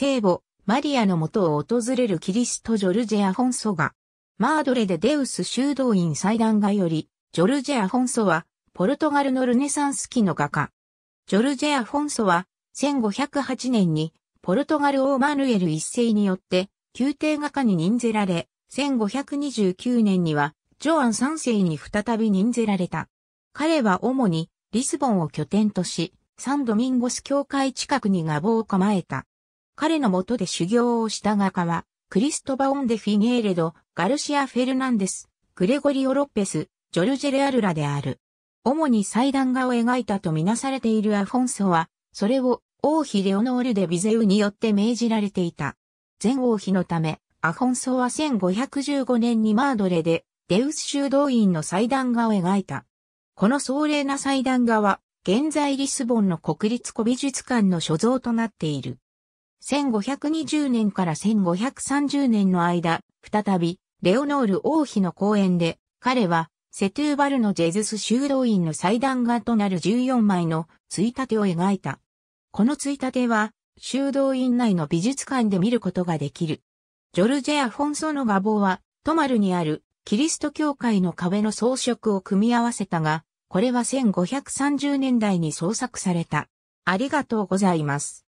聖母、マリアの元を訪れるキリストジョルジェ・アフォンソが、マードレでデウス修道院祭壇画より、ジョルジェ・アフォンソは、ポルトガルのルネサンス期の画家。ジョルジェ・アフォンソは、1508年に、ポルトガル王マヌエル一世によって、宮廷画家に任ぜられ、1529年には、ジョアン三世に再び任ぜられた。彼は主に、リスボンを拠点とし、サンドミンゴス教会近くに画房を構えた。彼の下で修行をした画家は、クリストバ・オンデ・フィゲーレド、ガルシア・フェルナンデス、グレゴリオ・ロッペス、ジョルジェレ・アルラである。主に祭壇画を描いたとみなされているアフォンソは、それを王妃レオノール・デ・ビゼウによって命じられていた。前王妃のため、アフォンソは1515年にマードレで、デウス修道院の祭壇画を描いた。この壮麗な祭壇画は、現在リスボンの国立古美術館の所蔵となっている。1520年から1530年の間、再び、レオノール王妃の公演で、彼は、セトゥーバルのジェズス修道院の祭壇画となる14枚のついたてを描いた。このついたては、修道院内の美術館で見ることができる。ジョルジェ・アフォンソの画像は、トマルにあるキリスト教会の壁の装飾を組み合わせたが、これは1530年代に創作された。ありがとうございます。